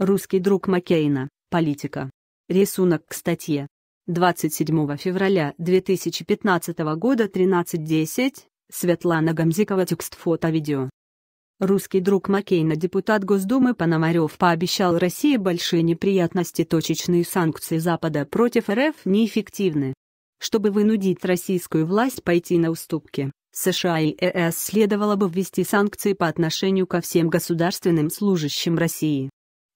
Русский друг Маккейна. Политика. Рисунок к статье. 27 февраля 2015 года 13.10. Светлана Гамзикова. Текст фото-видео. Русский друг Маккейна депутат Госдумы Пономарев пообещал России большие неприятности. Точечные санкции Запада против РФ неэффективны. Чтобы вынудить российскую власть пойти на уступки, США и ЕС следовало бы ввести санкции по отношению ко всем государственным служащим России.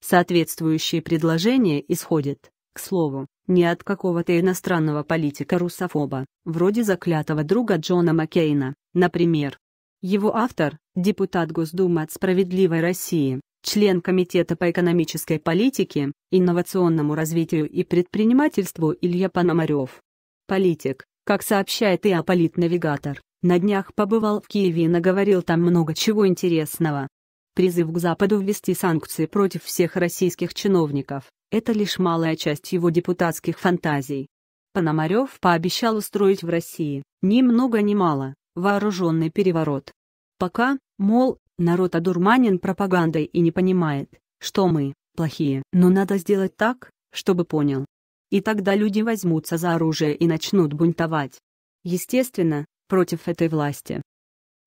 Соответствующие предложения исходят, к слову, не от какого-то иностранного политика-русофоба, вроде заклятого друга Джона Маккейна, например. Его автор, депутат Госдумы от «Справедливой России», член Комитета по экономической политике, инновационному развитию и предпринимательству Илья Пономарев. Политик, как сообщает Иополит Навигатор, на днях побывал в Киеве и наговорил там много чего интересного. Призыв к Западу ввести санкции против всех российских чиновников – это лишь малая часть его депутатских фантазий. Пономарев пообещал устроить в России, ни много ни мало, вооруженный переворот. Пока, мол, народ одурманен пропагандой и не понимает, что мы – плохие. Но надо сделать так, чтобы понял. И тогда люди возьмутся за оружие и начнут бунтовать. Естественно, против этой власти.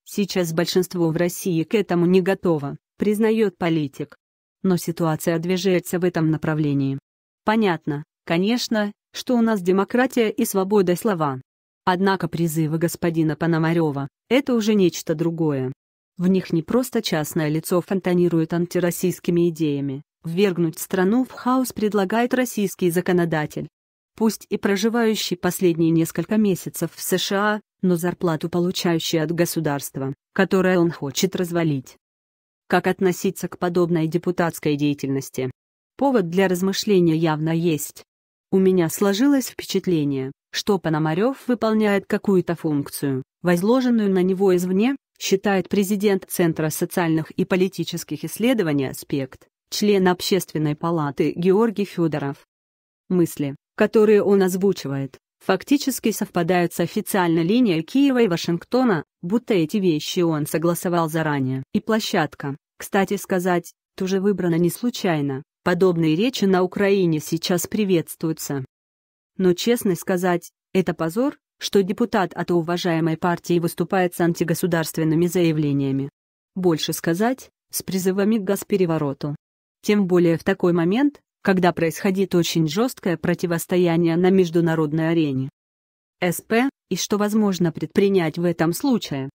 Сейчас большинство в России к этому не готово, признает политик. Но ситуация движется в этом направлении. Понятно, конечно, что у нас демократия и свобода слова. Однако призывы господина Пономарева – это уже нечто другое. В них не просто частное лицо фонтанирует антироссийскими идеями, ввергнуть страну в хаос предлагает российский законодатель. Пусть и проживающий последние несколько месяцев в США, но зарплату получающий от государства, которое он хочет развалить. Как относиться к подобной депутатской деятельности? Повод для размышления явно есть. У меня сложилось впечатление, что Пономарев выполняет какую-то функцию, возложенную на него извне, считает президент Центра социальных и политических исследований «Аспект», член Общественной палаты Георгий Федоров. Мысли, которые он озвучивает, фактически совпадают с официальной линией Киева и Вашингтона, будто эти вещи он согласовал заранее. И площадка, кстати сказать, тоже выбрана не случайно, подобные речи на Украине сейчас приветствуются. Но честно сказать, это позор, что депутат от уважаемой партии выступает с антигосударственными заявлениями. Больше сказать, с призывами к госперевороту. Тем более в такой момент, когда происходит очень жесткое противостояние на международной арене. СП, и что возможно предпринять в этом случае?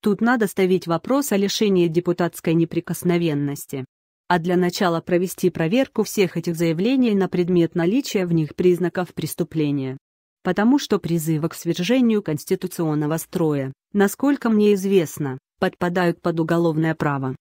Тут надо ставить вопрос о лишении депутатской неприкосновенности. А для начала провести проверку всех этих заявлений на предмет наличия в них признаков преступления. Потому что призывы к свержению конституционного строя, насколько мне известно, подпадают под уголовное право.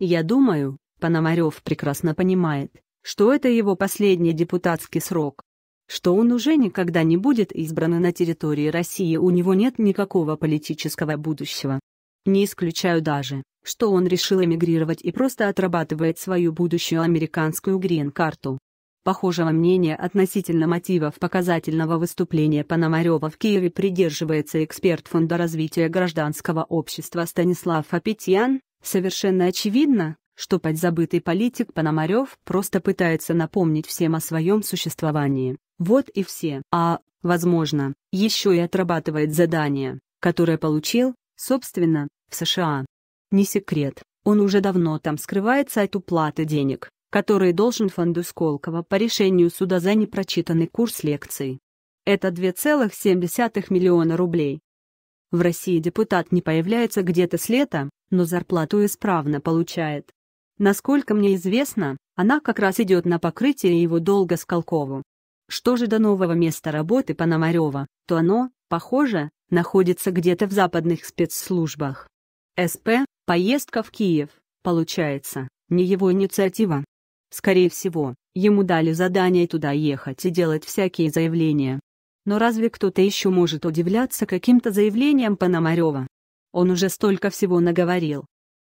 Я думаю, Пономарев прекрасно понимает, что это его последний депутатский срок, что он уже никогда не будет избран на территории России, у него нет никакого политического будущего. Не исключаю даже, что он решил эмигрировать и просто отрабатывает свою будущую американскую грин-карту. Похожего мнения относительно мотивов показательного выступления Пономарева в Киеве придерживается эксперт Фонда развития гражданского общества Станислав Апетьян. Совершенно очевидно, что подзабытый политик Пономарев просто пытается напомнить всем о своем существовании. Вот и все. А, возможно, еще и отрабатывает задание, которое получил, собственно, в США. Не секрет, он уже давно там скрывается от уплаты денег, которые должен фонду Сколково по решению суда за непрочитанный курс лекций. Это 2,7 миллиона рублей. В России депутат не появляется где-то с лета, но зарплату исправно получает. Насколько мне известно, она как раз идет на покрытие его долга Скалкову. Что же до нового места работы Пономарева, то оно, похоже, находится где-то в западных спецслужбах. СП, поездка в Киев, получается, не его инициатива. Скорее всего, ему дали задание туда ехать и делать всякие заявления. Но разве кто-то еще может удивляться каким-то заявлениям Пономарева? Он уже столько всего наговорил,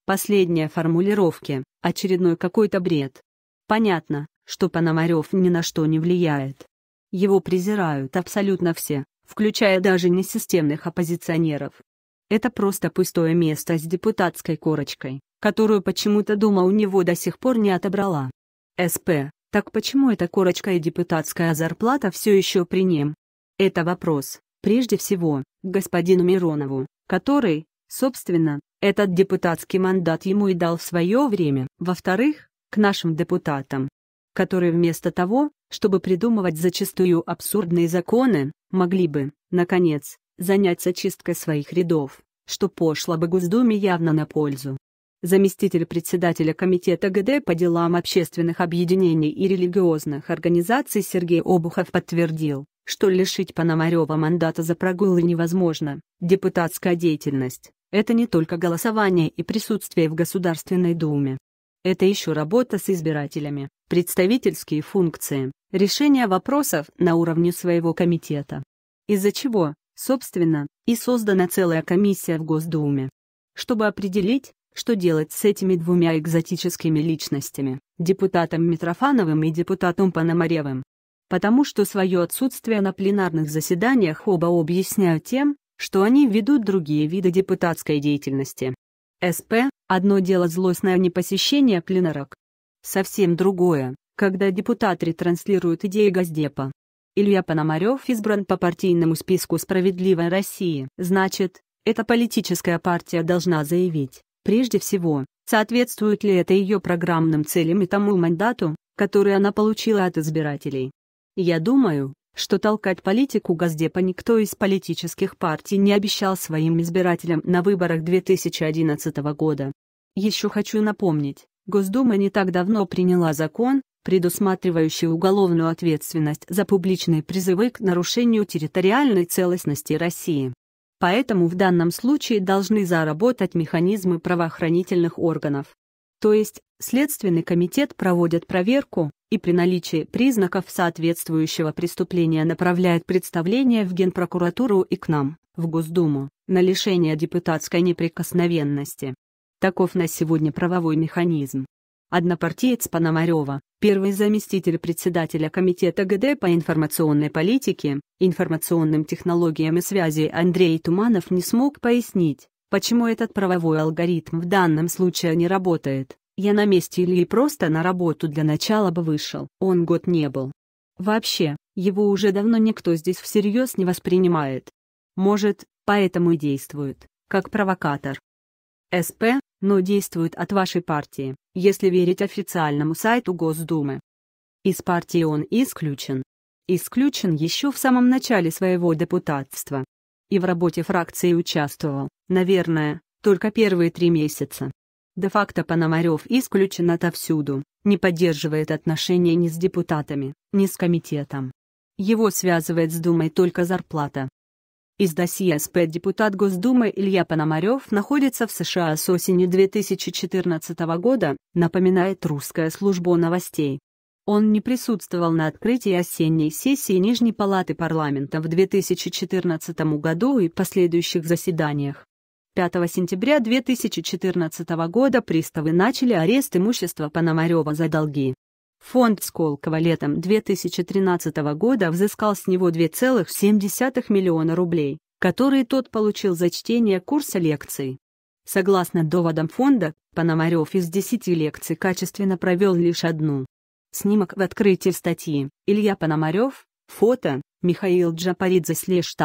Последняя формулировки, очередной какой-то бред. Понятно, что Пономарев ни на что не влияет. Его презирают абсолютно все, включая даже несистемных оппозиционеров. Это просто пустое место с депутатской корочкой, которую почему-то Дума у него до сих пор не отобрала. СП, так почему эта корочка и депутатская зарплата все еще при нем? Это вопрос, прежде всего, к господину Миронову, который, собственно, этот депутатский мандат ему и дал в свое время. Во-вторых, к нашим депутатам, которые вместо того, чтобы придумывать зачастую абсурдные законы, могли бы, наконец, заняться чисткой своих рядов, что пошло бы Госдуме явно на пользу. Заместитель председателя Комитета ГД по делам общественных объединений и религиозных организаций Сергей Обухов подтвердил, что лишить Пономарева мандата за прогулы невозможно, депутатская деятельность это не только голосование и присутствие в Государственной Думе. Это еще работа с избирателями, представительские функции, решение вопросов на уровне своего комитета. Из-за чего, собственно, и создана целая комиссия в Госдуме. Чтобы определить, что делать с этими двумя экзотическими личностями, депутатом Митрофановым и депутатом Пономаревым. Потому что свое отсутствие на пленарных заседаниях оба объясняют тем, что они ведут другие виды депутатской деятельности. СП – одно дело злостное непосещение пленарок. Совсем другое, когда депутат ретранслирует идеи Газдепа. Илья Пономарев избран по партийному списку «Справедливой России». Значит, эта политическая партия должна заявить, прежде всего, соответствует ли это ее программным целям и тому мандату, который она получила от избирателей. Я думаю, что толкать политику Газдепа никто из политических партий не обещал своим избирателям на выборах 2011 года. Еще хочу напомнить, Госдума не так давно приняла закон, предусматривающий уголовную ответственность за публичные призывы к нарушению территориальной целостности России. Поэтому в данном случае должны заработать механизмы правоохранительных органов. То есть, Следственный комитет проводит проверку, и при наличии признаков соответствующего преступления направляет представление в Генпрокуратуру и к нам, в Госдуму, на лишение депутатской неприкосновенности. Таков на сегодня правовой механизм. Однопартиец Пономарева, первый заместитель председателя Комитета ГД по информационной политике, информационным технологиям и связи Андрей Туманов не смог пояснить, почему этот правовой алгоритм в данном случае не работает. Я на месте Ильи просто на работу для начала бы вышел. Он год не был. Вообще, его уже давно никто здесь всерьез не воспринимает. Может, поэтому и действует, как провокатор. СП, но действует от вашей партии, если верить официальному сайту Госдумы. Из партии он исключен. Исключен еще в самом начале своего депутатства. И в работе фракции участвовал, наверное, только первые три месяца. Де-факто Пономарев исключен отовсюду, не поддерживает отношения ни с депутатами, ни с комитетом. Его связывает с Думой только зарплата. Из досье СП депутат Госдумы Илья Пономарев находится в США с осени 2014 года, напоминает русская служба новостей. Он не присутствовал на открытии осенней сессии Нижней палаты парламента в 2014 году и последующих заседаниях. 5 сентября 2014 года приставы начали арест имущества Пономарева за долги. Фонд Сколково летом 2013 года взыскал с него 2,7 миллиона рублей, которые тот получил за чтение курса лекций. Согласно доводам фонда, Пономарев из 10 лекций качественно провел лишь одну. Снимок в открытии статьи «Илья Пономарев», фото, Михаил Джапаридзе слеж